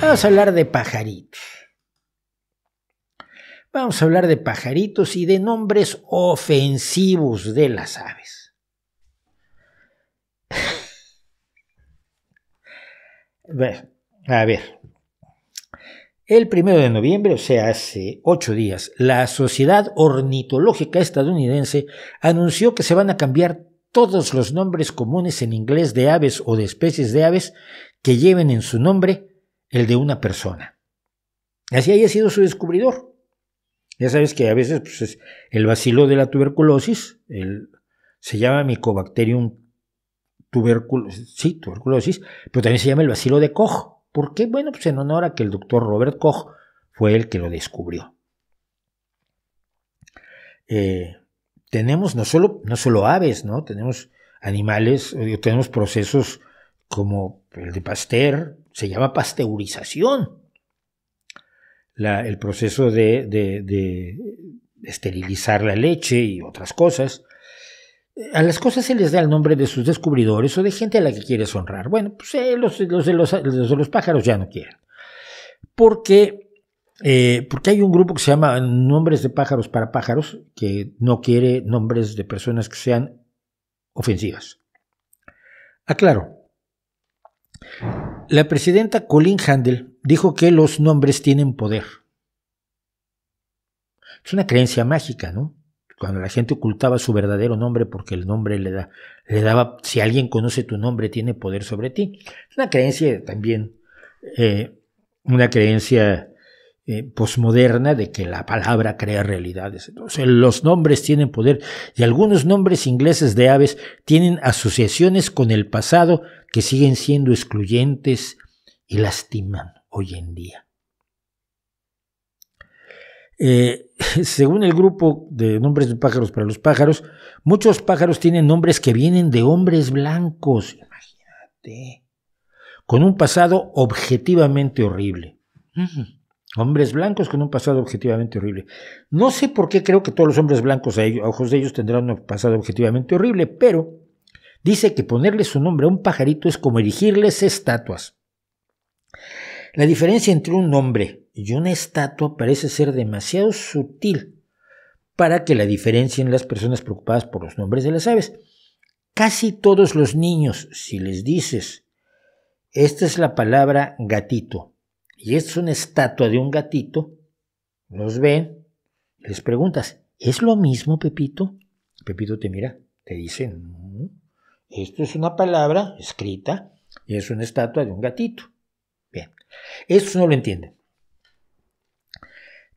Vamos a hablar de pajaritos. Vamos a hablar de pajaritos y de nombres ofensivos de las aves. a ver. El primero de noviembre, o sea, hace ocho días, la Sociedad Ornitológica Estadounidense anunció que se van a cambiar todos los nombres comunes en inglés de aves o de especies de aves que lleven en su nombre el de una persona. Así haya sido su descubridor. Ya sabes que a veces pues, el bacilo de la tuberculosis, se llama Mycobacterium tuberculosis, tuberculosis, pero también se llama el bacilo de Koch. ¿Por qué? Bueno, pues en honor a que el doctor Robert Koch fue el que lo descubrió. Eh, tenemos no solo, no solo aves, ¿no? Tenemos animales, tenemos procesos como el de Pasteur, se llama pasteurización. el proceso de, esterilizar la leche y otras cosas. A las cosas se les da el nombre de sus descubridores o de gente a la que quieres honrar. Bueno, pues eh, los, de los, pájaros ya no quieren. Porque, eh, porque hay un grupo que se llama Nombres de Pájaros para Pájaros, que no quiere nombres de personas que sean ofensivas. Aclaro, la presidenta Colin Handel dijo que los nombres tienen poder. Es una creencia mágica, ¿no? Cuando la gente ocultaba su verdadero nombre porque el nombre le, da, le daba, si alguien conoce tu nombre, tiene poder sobre ti. Es una creencia también, eh, una creencia Postmoderna eh, posmoderna de que la palabra crea realidades. los nombres tienen poder y algunos nombres ingleses de aves tienen asociaciones con el pasado que siguen siendo excluyentes y lastiman hoy en día. Eh, según el grupo de nombres de pájaros para los pájaros, muchos pájaros tienen nombres que vienen de hombres blancos, imagínate, con un pasado objetivamente horrible. Hombres blancos con un pasado objetivamente horrible. No sé por qué creo que todos los hombres blancos a, ojos de ellos tendrán un pasado objetivamente horrible, pero dice que ponerle su nombre a un pajarito es como erigirles estatuas. La diferencia entre un nombre y una estatua parece ser demasiado sutil para que la diferencien las personas preocupadas por los nombres de las aves. Casi todos los niños, si les dices, esta es la palabra gatito, y es una estatua de un gatito, los ven, les preguntas, ¿es lo mismo, Pepito? Pepito te mira, te dice, no, esto es una palabra escrita y es una estatua de un gatito. Bien, eso no lo entienden.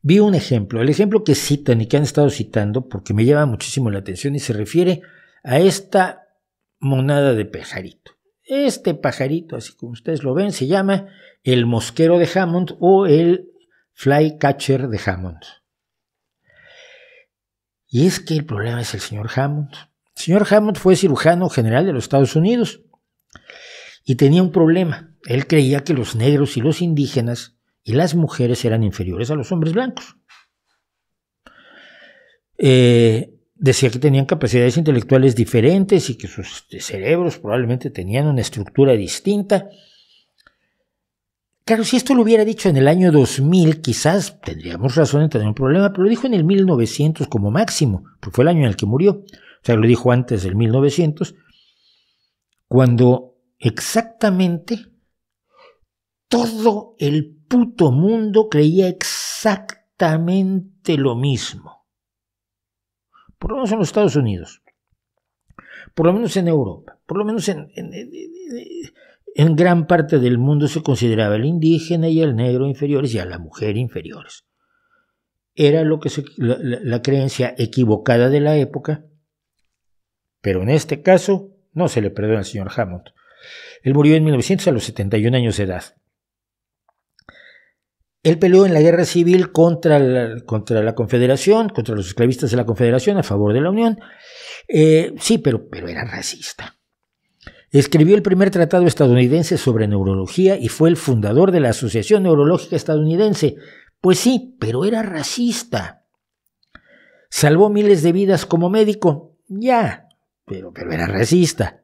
Vi un ejemplo, el ejemplo que citan y que han estado citando porque me llama muchísimo la atención y se refiere a esta monada de pejarito. Este pajarito, así como ustedes lo ven, se llama el mosquero de Hammond o el flycatcher de Hammond. Y es que el problema es el señor Hammond. El señor Hammond fue cirujano general de los Estados Unidos y tenía un problema. Él creía que los negros y los indígenas y las mujeres eran inferiores a los hombres blancos. Eh, decía que tenían capacidades intelectuales diferentes y que sus este, cerebros probablemente tenían una estructura distinta. Claro, si esto lo hubiera dicho en el año 2000, quizás tendríamos razón en tener un problema, pero lo dijo en el 1900 como máximo, porque fue el año en el que murió. O sea, lo dijo antes del 1900, cuando exactamente todo el puto mundo creía exactamente lo mismo por lo menos en los Estados Unidos, por lo menos en Europa, por lo menos en, gran parte del mundo se consideraba al indígena y al negro inferiores y a la mujer inferiores. Era lo que la, creencia equivocada de la época, pero en este caso no se le perdona al señor Hammond. Él murió en 1900 a los 71 años de edad. Él peleó en la guerra civil contra la, contra la Confederación, contra los esclavistas de la Confederación, a favor de la Unión. Eh, sí, pero, pero era racista. Escribió el primer tratado estadounidense sobre neurología y fue el fundador de la Asociación Neurológica Estadounidense. Pues sí, pero era racista. Salvó miles de vidas como médico, ya, pero, pero era racista.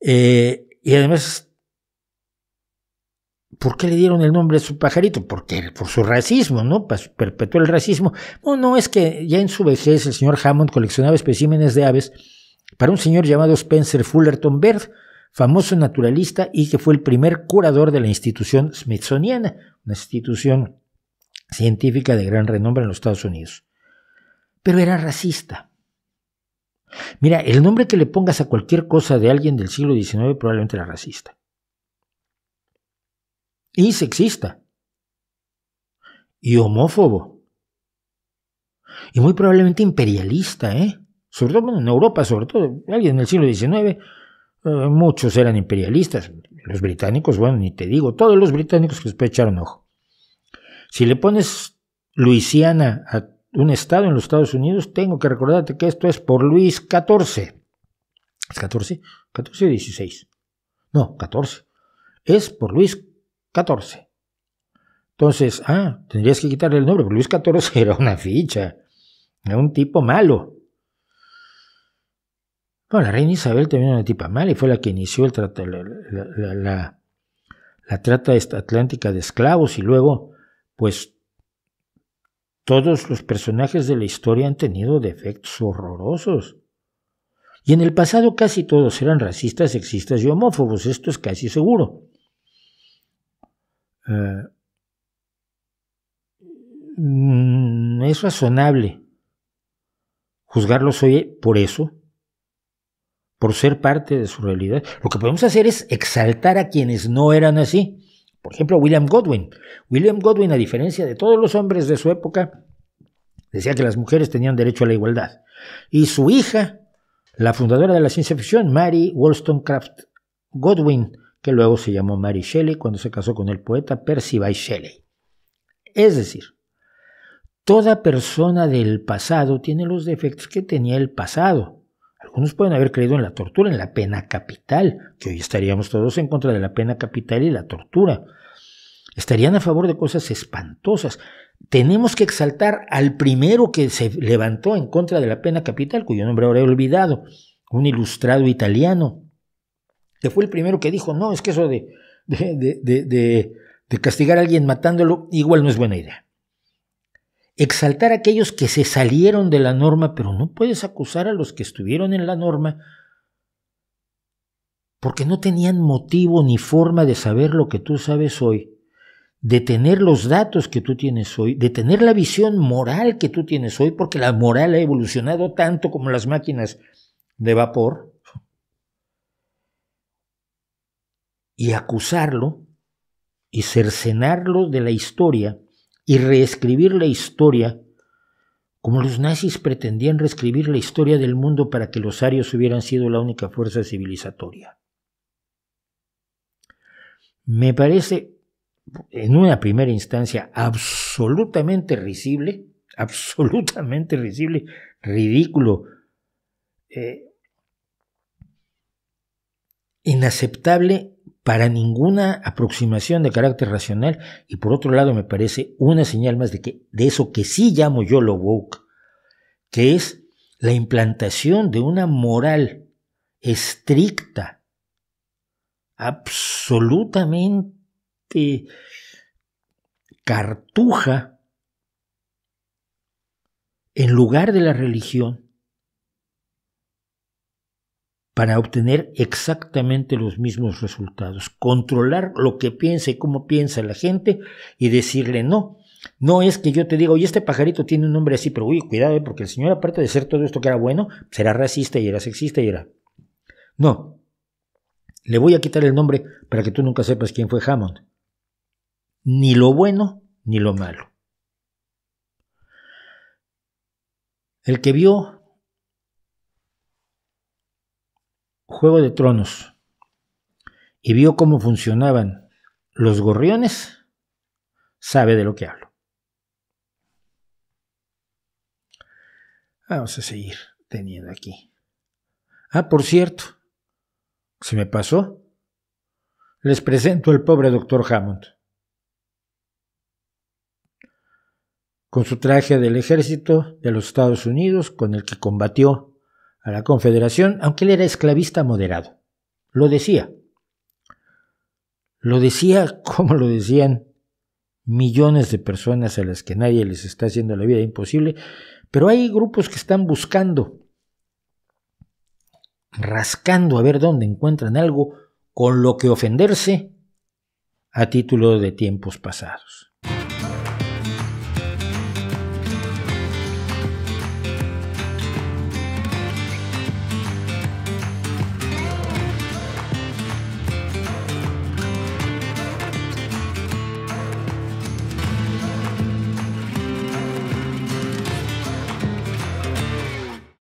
Eh, y además ¿Por qué le dieron el nombre a su pajarito? Porque por su racismo, ¿no? Perpetuó el racismo. Bueno, no, es que ya en su vejez el señor Hammond coleccionaba especímenes de aves para un señor llamado Spencer Fullerton Baird, famoso naturalista y que fue el primer curador de la institución Smithsoniana, una institución científica de gran renombre en los Estados Unidos. Pero era racista. Mira, el nombre que le pongas a cualquier cosa de alguien del siglo XIX probablemente era racista y sexista y homófobo y muy probablemente imperialista, ¿eh? Sobre todo en Europa, sobre todo, alguien en el siglo XIX, eh, muchos eran imperialistas. Los británicos, bueno, ni te digo, todos los británicos que se echaron ojo. Si le pones Luisiana a un estado en los Estados Unidos, tengo que recordarte que esto es por Luis XIV. ¿Es 14? 14 y 16. No, 14. Es por Luis 14 Entonces, ah, tendrías que quitarle el nombre, pero Luis XIV era una ficha, era un tipo malo. Bueno, la reina Isabel también era una tipa mala y fue la que inició el la, la, la, trata atlántica de esclavos y luego, pues, todos los personajes de la historia han tenido defectos horrorosos. Y en el pasado casi todos eran racistas, sexistas y homófobos, esto es casi seguro no eh, mm, es razonable juzgarlos hoy por eso, por ser parte de su realidad. Lo que podemos hacer es exaltar a quienes no eran así. Por ejemplo, William Godwin. William Godwin, a diferencia de todos los hombres de su época, decía que las mujeres tenían derecho a la igualdad. Y su hija, la fundadora de la ciencia ficción, Mary Wollstonecraft Godwin, que luego se llamó Mary Shelley cuando se casó con el poeta Percival Shelley. Es decir, toda persona del pasado tiene los defectos que tenía el pasado. Algunos pueden haber creído en la tortura, en la pena capital, que hoy estaríamos todos en contra de la pena capital y la tortura. Estarían a favor de cosas espantosas. Tenemos que exaltar al primero que se levantó en contra de la pena capital, cuyo nombre ahora he olvidado, un ilustrado italiano, que fue el primero que dijo, no, es que eso de, de, de, de castigar a alguien matándolo igual no es buena idea. Exaltar a aquellos que se salieron de la norma, pero no puedes acusar a los que estuvieron en la norma porque no tenían motivo ni forma de saber lo que tú sabes hoy, de tener los datos que tú tienes hoy, de tener la visión moral que tú tienes hoy, porque la moral ha evolucionado tanto como las máquinas de vapor, y acusarlo y cercenarlo de la historia y reescribir la historia como los nazis pretendían reescribir la historia del mundo para que los arios hubieran sido la única fuerza civilizatoria. Me parece, en una primera instancia, absolutamente risible, absolutamente risible, ridículo, eh, inaceptable para ninguna aproximación de carácter racional y por otro lado me parece una señal más de que de eso que sí llamo yo lo woke, que es la implantación de una moral estricta, absolutamente cartuja en lugar de la religión para obtener exactamente los mismos resultados, controlar lo que piensa y cómo piensa la gente y decirle no. No es que yo te diga, oye, este pajarito tiene un nombre así, pero uy, cuidado, eh, porque el señor, aparte de ser todo esto que era bueno, será racista y era sexista y era. No. Le voy a quitar el nombre para que tú nunca sepas quién fue Hammond. Ni lo bueno ni lo malo. El que vio Juego de Tronos y vio cómo funcionaban los gorriones, sabe de lo que hablo. Vamos a seguir teniendo aquí. Ah, por cierto, se me pasó. Les presento al pobre doctor Hammond. Con su traje del ejército de los Estados Unidos, con el que combatió la Confederación, aunque él era esclavista moderado. Lo decía. Lo decía como lo decían millones de personas a las que nadie les está haciendo la vida imposible, pero hay grupos que están buscando, rascando a ver dónde encuentran algo con lo que ofenderse a título de tiempos pasados.